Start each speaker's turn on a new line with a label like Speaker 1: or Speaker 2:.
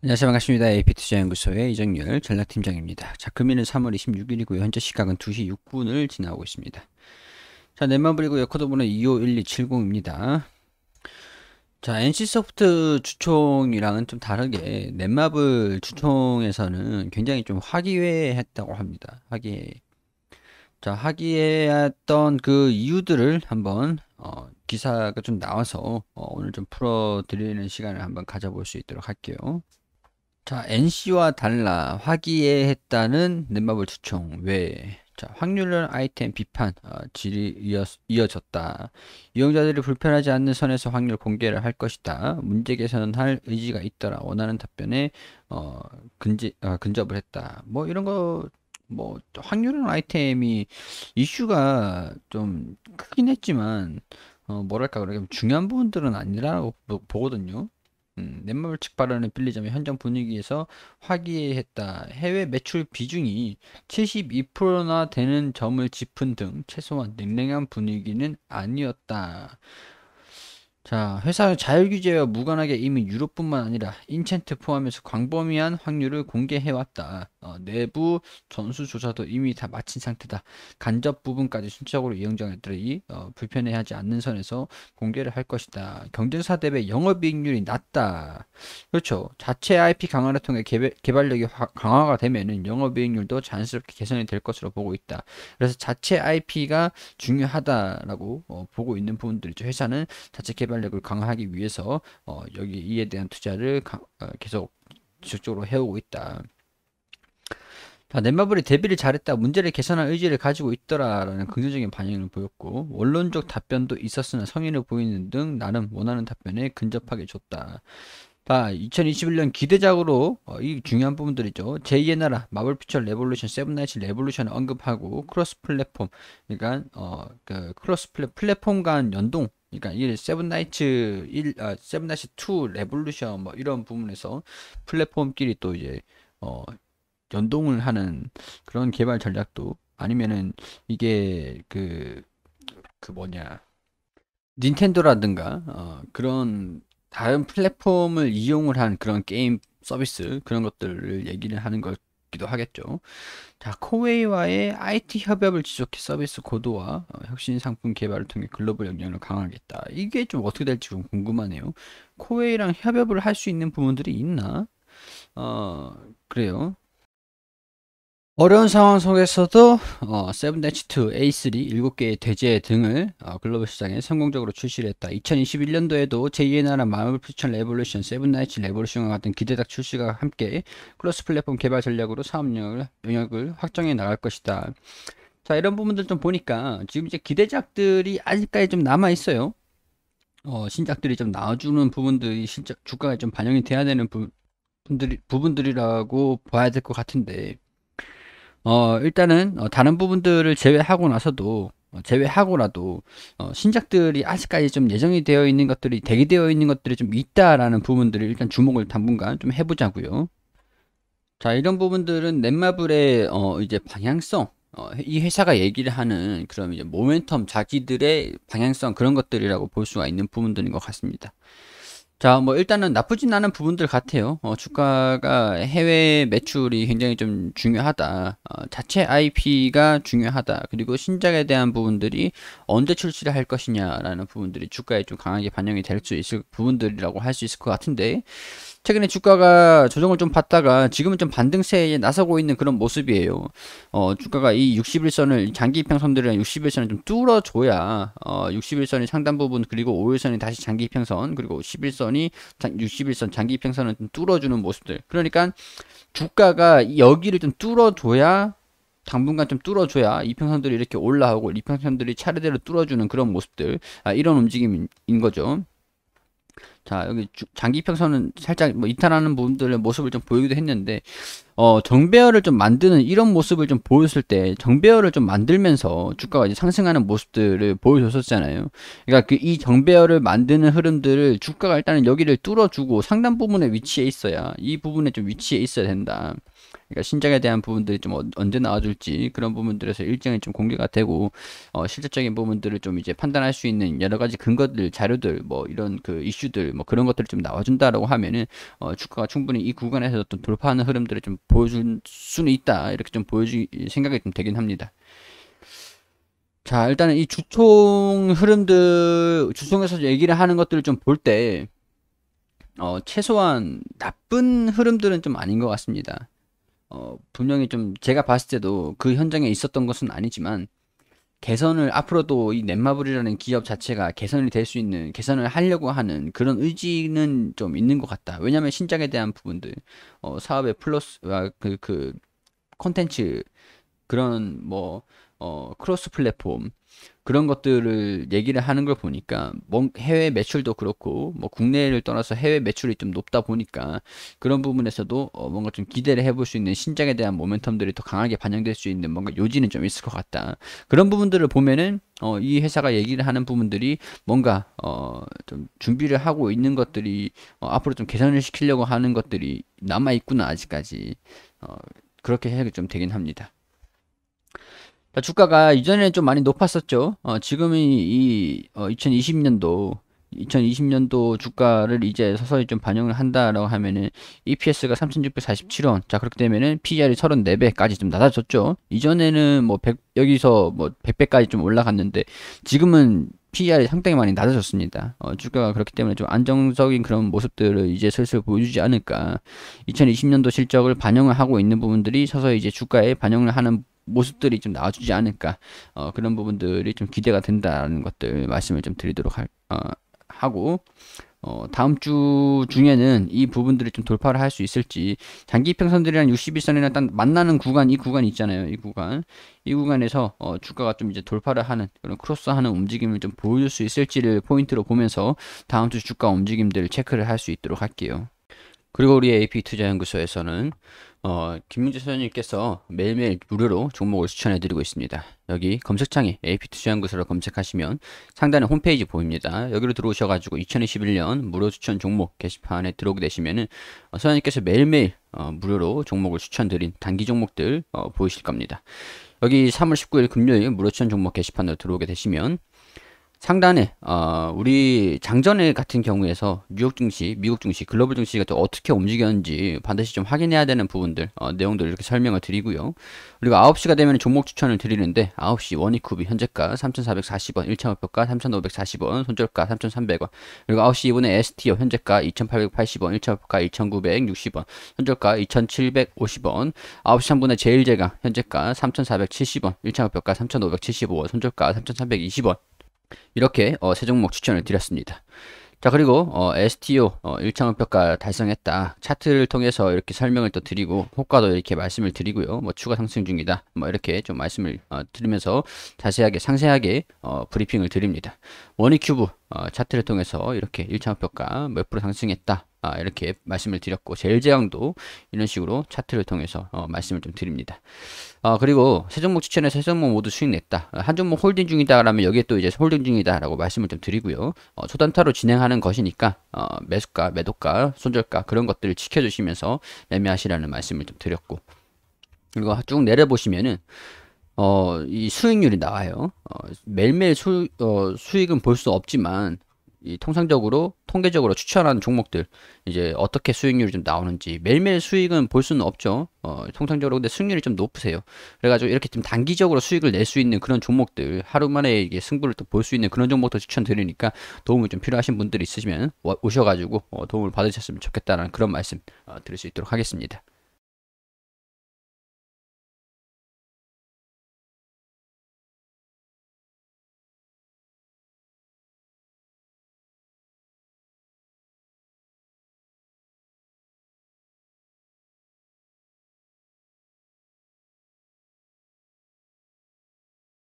Speaker 1: 안녕하세요. 반갑습니다. AP투자연구소의 이정열 전략팀장입니다. 자, 금일은 3월 26일이고요. 현재 시각은 2시 6분을 지나고 있습니다. 자, 넷만 그리고 여코드 번호 251270입니다. 자, NC소프트 주총이랑은 좀 다르게 넷마블 주총에서는 굉장히 좀화기애했다고 합니다. 화기애 자, 화기애했던그 이유들을 한번 어, 기사가 좀 나와서 어, 오늘 좀 풀어드리는 시간을 한번 가져볼 수 있도록 할게요. 자, NC와 달라 화기애애했다는 넷마블 추청 왜? 자, 확률론 아이템 비판 어, 질이 이어, 이어졌다. 이용자들이 불편하지 않는 선에서 확률 공개를 할 것이다. 문제 개선할 의지가 있더라. 원하는 답변에 어, 근지, 어, 근접을 했다. 뭐 이런 거. 뭐확률은 아이템이 이슈가 좀 크긴 했지만 어 뭐랄까 그러게 중요한 부분들은 아니라고 보거든요. 음, 넷마블 측 발언을 빌리자면 현장 분위기에서 화기애애했다. 해외 매출 비중이 72%나 되는 점을 짚은 등 최소한 냉랭한 분위기는 아니었다. 자, 회사는 자율 규제와 무관하게 이미 유럽뿐만 아니라 인챈트 포함해서 광범위한 확률을 공개해왔다. 어, 내부 전수조사도 이미 다 마친 상태다. 간접 부분까지 순차적으로 이장자들이 어, 불편해하지 않는 선에서 공개를 할 것이다. 경쟁사 대비 영업이익률이 낮다. 그렇죠. 자체 IP 강화를 통해 개발, 개발력이 화, 강화가 되면 영업이익률도 자연스럽게 개선이 될 것으로 보고 있다. 그래서 자체 IP가 중요하다라고 어, 보고 있는 부분들이죠. 회사는 자체 개발 순발력을 강화하기 위해서 어, 여기 이에 대한 투자를 가, 어, 계속 지속적으로 해오고 있다. 자, 넷마블이 대비를 잘했다. 문제를 개선할 의지를 가지고 있더라라는 긍정적인 반응을 보였고 원론적 답변도 있었으나 성의를 보이는 등 나름 원하는 답변에 근접하게 줬다. 자, 2021년 기대작으로 어, 이 중요한 부분들이죠. 제2의 나라 마블 피처 레볼루션 세븐나이츠 레볼루션을 언급하고 크로스 플랫폼 그러니까 어, 그 크로스 플랫, 플랫폼 간 연동 그러니까 이 세븐나이츠 1, 아, 세븐나이츠 2 레볼루션 뭐 이런 부분에서 플랫폼끼리 또 이제 어 연동을 하는 그런 개발 전략도 아니면은 이게 그그 그 뭐냐 닌텐도라든가 어, 그런 다른 플랫폼을 이용을 한 그런 게임 서비스 그런 것들을 얘기를 하는 걸 기도 하겠죠. 자, 코웨이와의 IT 협업을 지속해 서비스 고도와 어, 혁신 상품 개발을 통해 글로벌 역량을 강화하겠다. 이게 좀 어떻게 될지 좀 궁금하네요. 코웨이랑 협업을 할 수 있는 부분들이 있나? 어, 그래요. 어려운 상황 속에서도 어, 7-2, A3, 7개의 대제 등을 어, 글로벌 시장에 성공적으로 출시를 했다. 2021년도에도 제2의 나라 마블 퓨처 레볼루션, 세븐나이츠 레볼루션과 같은 기대작 출시가 함께 크로스 플랫폼 개발 전략으로 사업 영역을, 영역을 확정해 나갈 것이다. 자 이런 부분들 좀 보니까 지금 이제 기대작들이 아직까지 좀 남아 있어요. 어, 신작들이 좀 나와주는 부분들이 실제 주가가좀 반영이 돼야 되는 부, 분들이, 부분들이라고 봐야 될 것 같은데 어, 일단은 어, 다른 부분들을 제외하고 나서도 어, 제외하고라도 어, 신작들이 아직까지 좀 예정이 되어 있는 것들이 대기되어 있는 것들이 좀 있다라는 부분들을 일단 주목을 당분간 좀 해보자고요. 자 이런 부분들은 넷마블의 어, 이제 방향성 어, 이 회사가 얘기를 하는 그런 이제 모멘텀 자기들의 방향성 그런 것들이라고 볼 수가 있는 부분들인 것 같습니다. 자, 뭐 일단은 나쁘진 않은 부분들 같아요. 어, 주가가 해외 매출이 굉장히 좀 중요하다. 어, 자체 IP가 중요하다. 그리고 신작에 대한 부분들이 언제 출시를 할 것이냐라는 부분들이 주가에 좀 강하게 반영이 될 수 있을 부분들이라고 할 수 있을 것 같은데 최근에 주가가 조정을 좀 받다가 지금은 좀 반등세에 나서고 있는 그런 모습이에요. 어, 주가가 이 60일선을 장기 평선들이랑 60일선을 좀 뚫어줘야 어, 60일선이 상단 부분 그리고 5일선이 다시 장기 평선 그리고 10일선이 장, 60일선 장기 평선을 좀 뚫어주는 모습들. 그러니까 주가가 여기를 좀 뚫어줘야 당분간 좀 뚫어줘야 이평선들이 이렇게 올라오고 이평선들이 차례대로 뚫어주는 그런 모습들 아, 이런 움직임인 거죠. 자 여기 장기 평선은 살짝 뭐 이탈하는 부분들의 모습을 좀 보이기도 했는데 어 정배열을 좀 만드는 이런 모습을 좀 보였을 때 정배열을 좀 만들면서 주가가 이제 상승하는 모습들을 보여줬었잖아요 그러니까 그이 정배열을 만드는 흐름들을 주가가 일단은 여기를 뚫어주고 상단 부분에위치해 있어야 이 부분에 좀위치해 있어야 된다 그러니까 신작에 대한 부분들이 좀 언제 나와줄지 그런 부분들에서 일정이 좀 공개가 되고 어, 실질적인 부분들을 좀 이제 판단할 수 있는 여러 가지 근거들, 자료들 뭐 이런 그 이슈들 뭐 그런 것들을 좀 나와준다라고 하면은 어, 주가가 충분히 이 구간에서 또 돌파하는 흐름들을 좀 보여줄 수는 있다 이렇게 좀 보여주 생각이 좀 되긴 합니다. 자 일단은 이 주총 흐름들 주총에서 얘기를 하는 것들을 좀 볼 때 어, 최소한 나쁜 흐름들은 좀 아닌 것 같습니다. 어, 분명히 좀 제가 봤을 때도 그 현장에 있었던 것은 아니지만 개선을 앞으로도 이 넷마블이라는 기업 자체가 개선이 될 수 있는 개선을 하려고 하는 그런 의지는 좀 있는 것 같다. 왜냐하면 신작에 대한 부분들, 어, 사업의 플러스 그그 아, 컨텐츠 그 그런 뭐 어, 크로스 플랫폼 그런 것들을 얘기를 하는 걸 보니까 뭐 해외 매출도 그렇고 뭐 국내를 떠나서 해외 매출이 좀 높다 보니까 그런 부분에서도 어 뭔가 좀 기대를 해볼 수 있는 신작에 대한 모멘텀들이 더 강하게 반영될 수 있는 뭔가 요지는 좀 있을 것 같다. 그런 부분들을 보면은 어, 이 회사가 얘기를 하는 부분들이 뭔가 어, 좀 준비를 하고 있는 것들이 어, 앞으로 좀 개선을 시키려고 하는 것들이 남아 있구나 아직까지 어, 그렇게 해야 좀 되긴 합니다. 자, 그러니까 주가가 이전에는 좀 많이 높았었죠. 어, 지금이 이 어, 2020년도 2020년도 주가를 이제 서서히 좀 반영을 한다라고 하면은 EPS가 3,647원. 자, 그렇게 되면은 PER이 34배까지 좀 낮아졌죠. 이전에는 뭐 100, 여기서 뭐 100배까지 좀 올라갔는데 지금은 PER이 상당히 많이 낮아졌습니다. 어, 주가가 그렇기 때문에 좀 안정적인 그런 모습들을 이제 슬슬 보여주지 않을까. 2020년도 실적을 반영을 하고 있는 부분들이 서서히 이제 주가에 반영을 하는 모습들이 좀 나와주지 않을까 어, 그런 부분들이 좀 기대가 된다는 것들 말씀을 좀 드리도록 할, 어, 하고 어, 다음 주 중에는 이 부분들이 좀 돌파를 할 수 있을지 장기 평선들이랑 61선이랑 딱 만나는 구간 이 구간 있잖아요 이 구간 이 구간에서 어, 주가가 좀 이제 돌파를 하는 그런 크로스하는 움직임을 좀 보여줄 수 있을지를 포인트로 보면서 다음 주 주가 움직임들을 체크를 할 수 있도록 할게요. 그리고 우리 AP 투자연구소에서는 어, 김민주 소장님께서 매일매일 무료로 종목을 추천해 드리고 있습니다. 여기 검색창에 AP 투자연구소를 검색하시면 상단에 홈페이지 보입니다. 여기로 들어오셔가지고 2021년 무료 추천 종목 게시판에 들어오게 되시면은 어, 소장님께서 매일매일 어, 무료로 종목을 추천드린 단기 종목들 어, 보이실 겁니다. 여기 3월 19일 금요일 무료 추천 종목 게시판으로 들어오게 되시면 상단에 어, 우리 장전의 같은 경우에서 뉴욕 증시, 미국 증시, 글로벌 증시가 또 어떻게 움직였는지 반드시 좀 확인해야 되는 부분들 어, 내용들 이렇게 설명을 드리고요. 그리고 9시가 되면 종목 추천을 드리는데 9시 원이쿠비 현재가 3,440원, 1차 목표가 3,540원, 손절가 3,300원. 그리고 9시 이분에 STO 현재가 2,880원, 1차 목표가 2,960원, 손절가 2,750원. 9시 3분에 제일제가 현재가 3,470원, 1차 목표가 3,575원, 손절가 3,320원. 이렇게 어, 세 종목 추천을 드렸습니다. 자 그리고 어, STO 어, 1차 목표가 달성했다 차트를 통해서 이렇게 설명을 또 드리고 효과도 이렇게 말씀을 드리고요 뭐 추가 상승 중이다 뭐 이렇게 좀 말씀을 어, 드리면서 자세하게 상세하게 어, 브리핑을 드립니다 원위큐브 어, 차트를 통해서 이렇게 1차 목표가 몇 프로 상승했다 아, 이렇게 말씀을 드렸고 제일제왕도 이런 식으로 차트를 통해서 어, 말씀을 좀 드립니다. 어, 그리고 세 종목 추천해서 세 종목 모두 수익 냈다. 한 종목 홀딩 중이다라면 여기에 또 이제 홀딩 중이다라고 말씀을 좀 드리고요. 초단타로 진행하는 것이니까 매수가, 매도가, 손절가 그런 것들을 지켜주시면서 매매하시라는 말씀을 좀 드렸고 그리고 쭉 내려보시면은 어, 이 수익률이 나와요. 어, 매일매일 수, 어, 수익은 볼 수 없지만 이 통상적으로 통계적으로 추천하는 종목들 이제 어떻게 수익률이 좀 나오는지 매일매일 수익은 볼 수는 없죠 어 통상적으로 근데 수익률이 좀 높으세요 그래가지고 이렇게 좀 단기적으로 수익을 낼 수 있는 그런 종목들 하루만에 이게 승부를 또 볼 수 있는 그런 종목도 추천드리니까 도움을 좀 필요하신 분들이 있으시면 오셔가지고 어, 도움을 받으셨으면 좋겠다는 라 그런 말씀 어, 드릴 수 있도록 하겠습니다